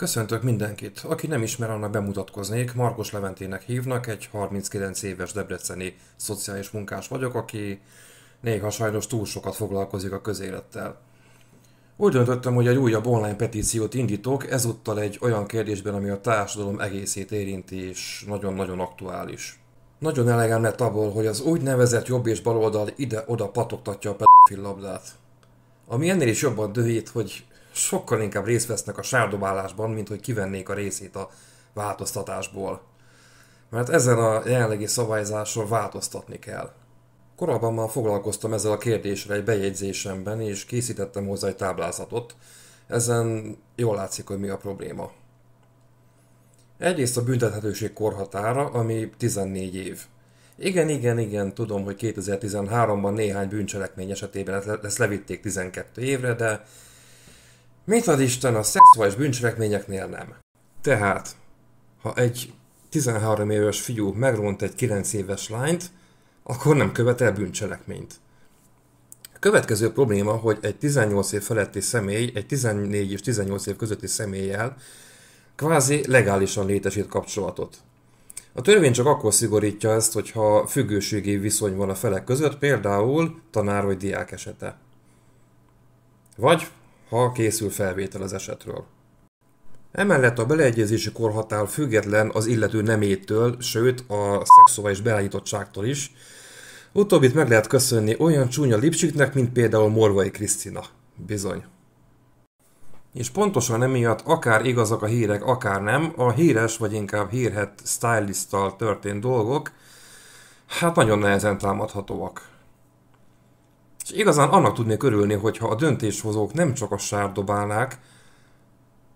Köszöntök mindenkit! Aki nem ismer, annak bemutatkoznék. Markos Leventének hívnak, egy 39 éves debreceni szociális munkás vagyok, aki néha sajnos túl sokat foglalkozik a közélettel. Úgy döntöttem, hogy egy újabb online petíciót indítok, ezúttal egy olyan kérdésben, ami a társadalom egészét érinti, és nagyon-nagyon aktuális. Nagyon elegem lett abból, hogy az úgynevezett jobb és baloldal ide-oda patoktatja a pedofil labdát. Ami ennél is jobban dühít, hogy sokkal inkább részt vesznek a sárdobálásban, mint hogy kivennék a részét a változtatásból. Mert ezen a jelenlegi szabályzáson változtatni kell. Korábban már foglalkoztam ezzel a kérdéssel egy bejegyzésemben, és készítettem hozzá egy táblázatot. Ezen jól látszik, hogy mi a probléma. Egyrészt a büntethetőség korhatára, ami 14 év. Igen, igen, igen, tudom, hogy 2013-ban néhány bűncselekmény esetében ezt levitték 12 évre, de Mit ad Isten a szexuális bűncselekményeknél nem? Tehát, ha egy 13 éves fiú megront egy 9 éves lányt, akkor nem követel bűncselekményt. A következő probléma, hogy egy 18 év feletti személy, egy 14 és 18 év közötti személlyel kvázi legálisan létesít kapcsolatot. A törvény csak akkor szigorítja ezt, hogyha függőségi viszony van a felek között, például tanár vagy diák esete. Vagy ha készül felvétel az esetről. Emellett a beleegyezési korhatár független az illető nemétől, sőt a szexuális beállítottságtól is. Utóbbit meg lehet köszönni olyan csúnya lipsiknek, mint például Morvai Krisztina. Bizony. És pontosan emiatt akár igazak a hírek, akár nem, a híres vagy inkább hírhet stylisttal történt dolgok, hát nagyon nehezen támadhatóak. És igazán annak tudnék örülni, hogyha a döntéshozók nem csak a dobálnák,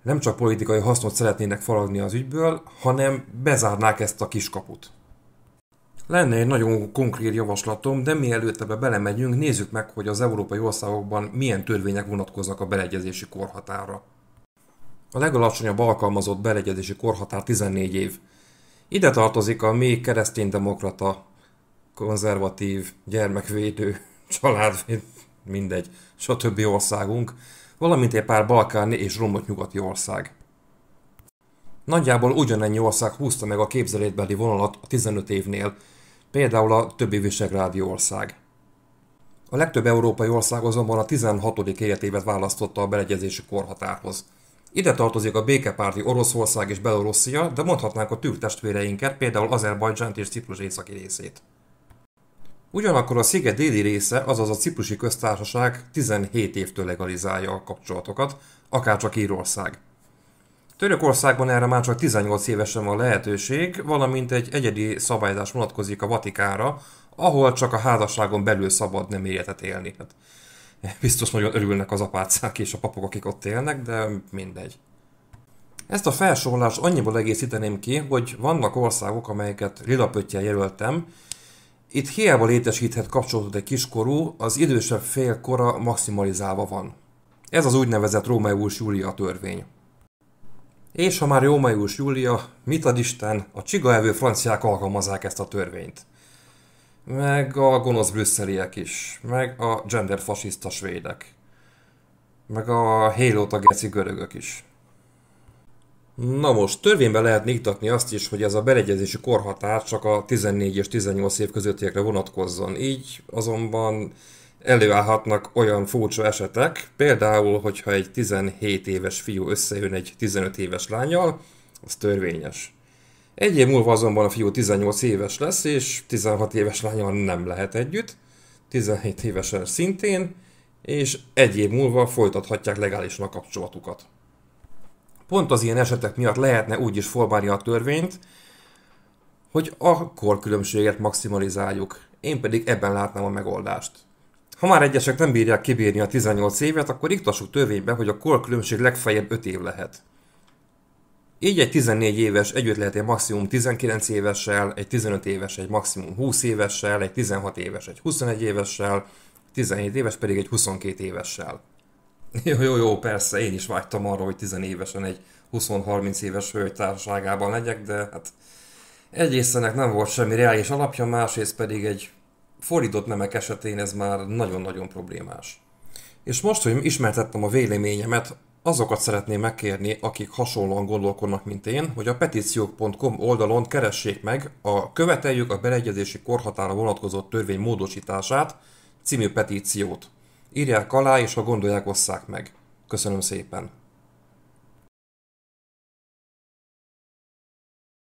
nem csak politikai hasznot szeretnének faragni az ügyből, hanem bezárnák ezt a kiskaput. Lenne egy nagyon konkrét javaslatom, de mielőtt ebbe belemegyünk, nézzük meg, hogy az európai országokban milyen törvények vonatkoznak a beleegyezési korhatára. A legalacsonyabb alkalmazott beleegyezési korhatár 14 év. Ide tartozik a még kereszténydemokrata, konzervatív, gyermekvédő család, mindegy, stb. országunk, valamint egy pár balkáni és romlott nyugati ország. Nagyjából ugyanennyi ország húzta meg a képzelétbeli vonalat a 15 évnél, például a többi visegrádi ország. A legtöbb európai ország azonban a 16. életévet választotta a beleegyezési korhatárhoz. Ide tartozik a békepárti Oroszország és Belorusszia, de mondhatnánk a türk testvéreinket, például Azerbajdzsánt és Ciprus északi részét. Ugyanakkor a sziget déli része, azaz a ciprusi köztársaság 17 évtől legalizálja a kapcsolatokat, akárcsak Írország. Törökországban erre már csak 18 évesen van lehetőség, valamint egy egyedi szabályzás vonatkozik a Vatikára, ahol csak a házasságon belül szabad nem életet élni. Hát, biztos nagyon örülnek az apácák és a papok, akik ott élnek, de mindegy. Ezt a felsorolást annyiból egészíteném ki, hogy vannak országok, amelyeket lilapöttyel jelöltem, itt hiába létesíthet kapcsolatot egy kiskorú, az idősebb fél kora maximalizálva van. Ez az úgynevezett Rómaius Júlia törvény. És ha már Rómaius Júlia, mit ad Isten, a csigaevő franciák alkalmazzák ezt a törvényt. Meg a gonosz brüsszeliek is, meg a genderfasiszta svédek, meg a hélóta görögök is. Na most, törvényben lehet iktatni azt is, hogy ez a beleegyezési korhatár csak a 14 és 18 év közöttiekre vonatkozzon. Így azonban előállhatnak olyan furcsa esetek, például, hogyha egy 17 éves fiú összejön egy 15 éves lányjal, az törvényes. Egy év múlva azonban a fiú 18 éves lesz, és 16 éves lányal nem lehet együtt, 17 évesen szintén, és egy év múlva folytathatják legálisan a kapcsolatukat pont az ilyen esetek miatt lehetne úgy is formálni a törvényt, hogy a korkülönbséget maximalizáljuk. Én pedig ebben látnám a megoldást. Ha már egyesek nem bírják kibírni a 18 évet, akkor iktassuk törvénybe, hogy a korkülönbség legfeljebb 5 év lehet. Így egy 14 éves együtt lehet egy maximum 19 évessel, egy 15 éves egy maximum 20 évessel, egy 16 éves egy 21 évessel, 17 éves pedig egy 22 évessel. Jó, jó, jó, persze, én is vágytam arra, hogy tizenévesen egy 20-30 éves hölgy társaságában legyek, de hát egyrészt ennek nem volt semmi reális alapja, másrészt pedig egy fordított nemek esetén ez már nagyon-nagyon problémás. És most, hogy ismertettem a véleményemet, azokat szeretném megkérni, akik hasonlóan gondolkodnak, mint én, hogy a petíciók.com oldalon keressék meg a Követeljük a beleegyezési korhatára vonatkozó törvény módosítását című petíciót. Írják alá, és ha gondolják, osszák meg. Köszönöm szépen!